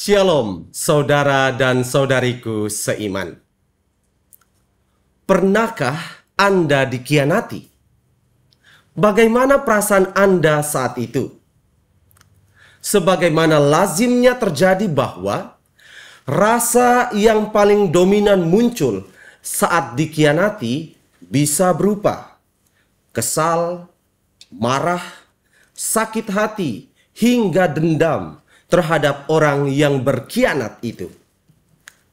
Shalom, saudara dan saudariku seiman. Pernahkah Anda dikianati? Bagaimana perasaan Anda saat itu? Sebagaimana lazimnya terjadi bahwa rasa yang paling dominan muncul saat dikianati bisa berupa kesal, marah, sakit hati, hingga dendam terhadap orang yang berkhianat itu.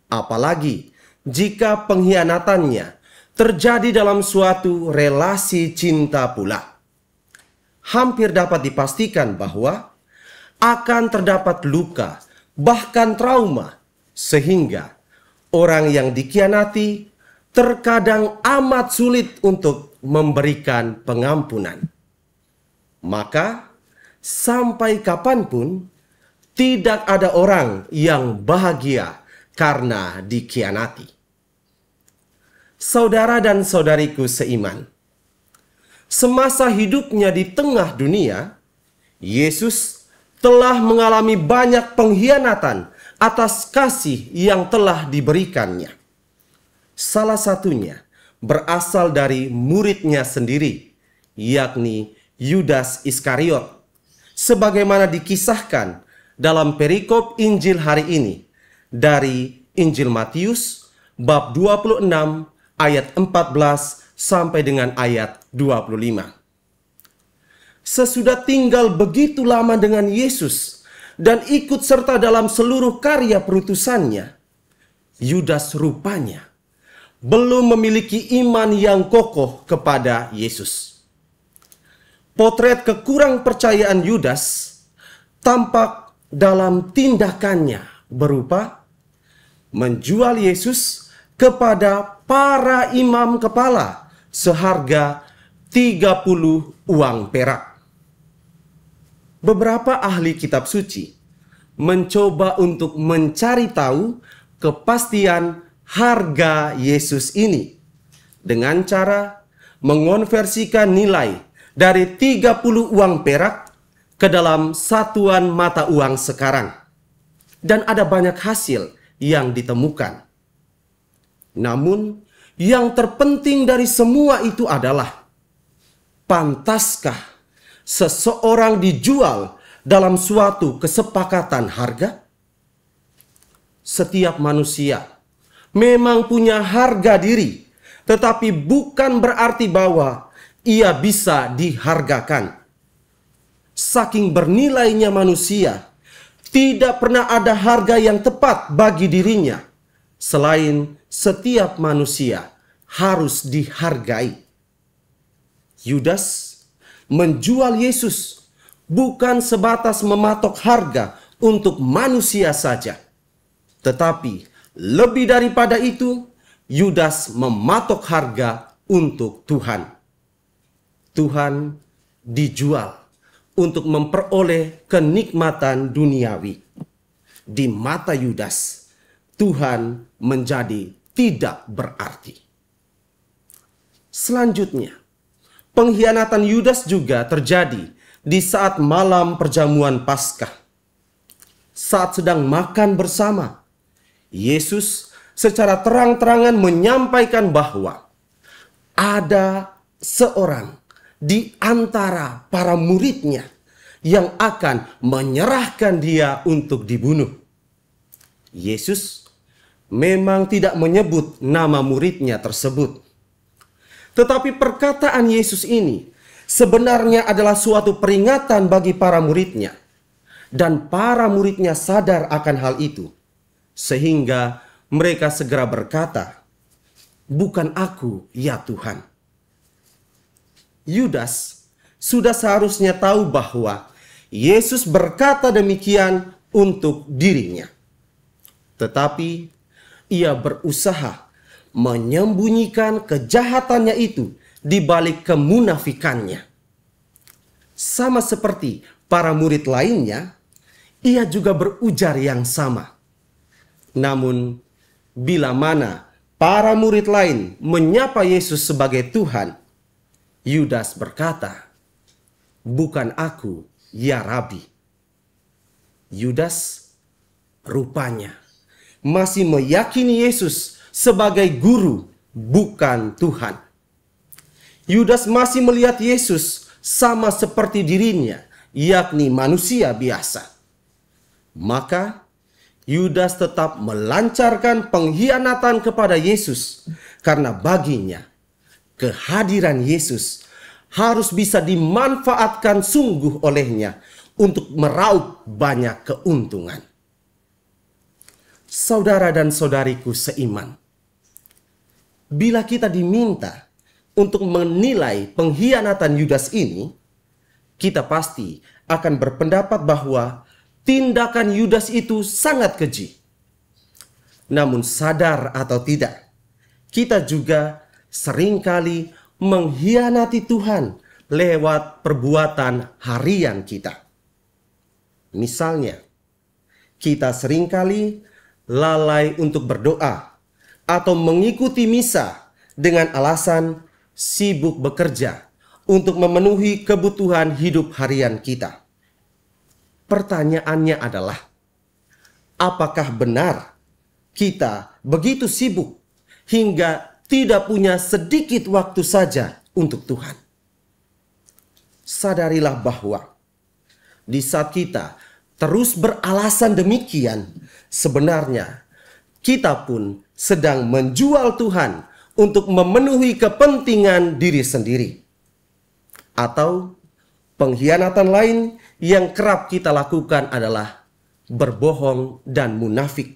Apalagi jika pengkhianatannya terjadi dalam suatu relasi cinta pula. Hampir dapat dipastikan bahwa akan terdapat luka, bahkan trauma, sehingga orang yang dikhianati terkadang amat sulit untuk memberikan pengampunan. Maka, sampai kapanpun tidak ada orang yang bahagia karena dikhianati, Saudara dan saudariku seiman, semasa hidupnya di tengah dunia, Yesus telah mengalami banyak pengkhianatan atas kasih yang telah diberikannya. Salah satunya berasal dari muridnya sendiri, yakni Yudas Iskariot, sebagaimana dikisahkan dalam perikop Injil hari ini dari Injil Matius bab 26 ayat 14 sampai dengan ayat 25. Sesudah tinggal begitu lama dengan Yesus dan ikut serta dalam seluruh karya perutusannya, Yudas rupanya belum memiliki iman yang kokoh kepada Yesus potret kekurang percayaan Yudas tampak dalam tindakannya berupa menjual Yesus kepada para imam kepala seharga 30 uang perak. Beberapa ahli kitab suci mencoba untuk mencari tahu kepastian harga Yesus ini dengan cara mengonversikan nilai dari 30 uang perak ke dalam satuan mata uang sekarang. Dan ada banyak hasil yang ditemukan. Namun, yang terpenting dari semua itu adalah pantaskah seseorang dijual dalam suatu kesepakatan harga? Setiap manusia memang punya harga diri, tetapi bukan berarti bahwa ia bisa dihargakan saking bernilainya manusia, tidak pernah ada harga yang tepat bagi dirinya, selain setiap manusia harus dihargai. Yudas menjual Yesus bukan sebatas mematok harga untuk manusia saja, tetapi lebih daripada itu, Yudas mematok harga untuk Tuhan. Tuhan dijual untuk memperoleh kenikmatan duniawi. Di mata Yudas, Tuhan menjadi tidak berarti. Selanjutnya, pengkhianatan Yudas juga terjadi di saat malam perjamuan Paskah. Saat sedang makan bersama, Yesus secara terang-terangan menyampaikan bahwa ada seorang di antara para muridnya yang akan menyerahkan dia untuk dibunuh. Yesus memang tidak menyebut nama muridnya tersebut. Tetapi perkataan Yesus ini sebenarnya adalah suatu peringatan bagi para muridnya. Dan para muridnya sadar akan hal itu. Sehingga mereka segera berkata, Bukan aku, ya Tuhan Yudas sudah seharusnya tahu bahwa Yesus berkata demikian untuk dirinya. Tetapi ia berusaha menyembunyikan kejahatannya itu di balik kemunafikannya. Sama seperti para murid lainnya, ia juga berujar yang sama. Namun, bila mana para murid lain menyapa Yesus sebagai Tuhan, Yudas berkata, "Bukan aku, ya Rabi." Yudas rupanya masih meyakini Yesus sebagai guru, bukan Tuhan. Yudas masih melihat Yesus sama seperti dirinya, yakni manusia biasa. Maka Yudas tetap melancarkan pengkhianatan kepada Yesus karena baginya kehadiran Yesus harus bisa dimanfaatkan sungguh olehnya untuk meraup banyak keuntungan. Saudara dan saudariku seiman, bila kita diminta untuk menilai pengkhianatan Yudas ini, kita pasti akan berpendapat bahwa tindakan Yudas itu sangat keji. Namun sadar atau tidak, kita juga seringkali mengkhianati Tuhan lewat perbuatan harian kita. Misalnya, kita seringkali lalai untuk berdoa atau mengikuti misa dengan alasan sibuk bekerja untuk memenuhi kebutuhan hidup harian kita. Pertanyaannya adalah, apakah benar kita begitu sibuk hingga tidak punya sedikit waktu saja untuk Tuhan. Sadarilah bahwa di saat kita terus beralasan demikian, sebenarnya kita pun sedang menjual Tuhan untuk memenuhi kepentingan diri sendiri, atau pengkhianatan lain yang kerap kita lakukan adalah berbohong dan munafik.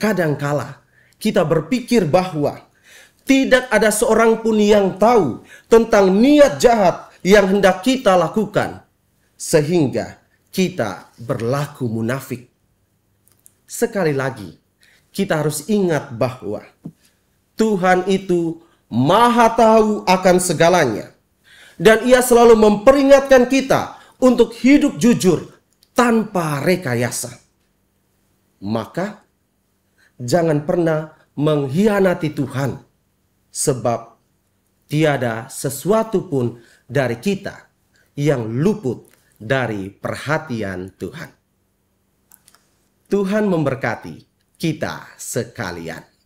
Kadangkala kita berpikir bahwa tidak ada seorang pun yang tahu tentang niat jahat yang hendak kita lakukan, sehingga kita berlaku munafik. Sekali lagi, kita harus ingat bahwa Tuhan itu Maha Tahu akan segalanya, dan Ia selalu memperingatkan kita untuk hidup jujur tanpa rekayasa. Maka, jangan pernah mengkhianati Tuhan, sebab tiada sesuatu pun dari kita yang luput dari perhatian Tuhan. Tuhan memberkati kita sekalian.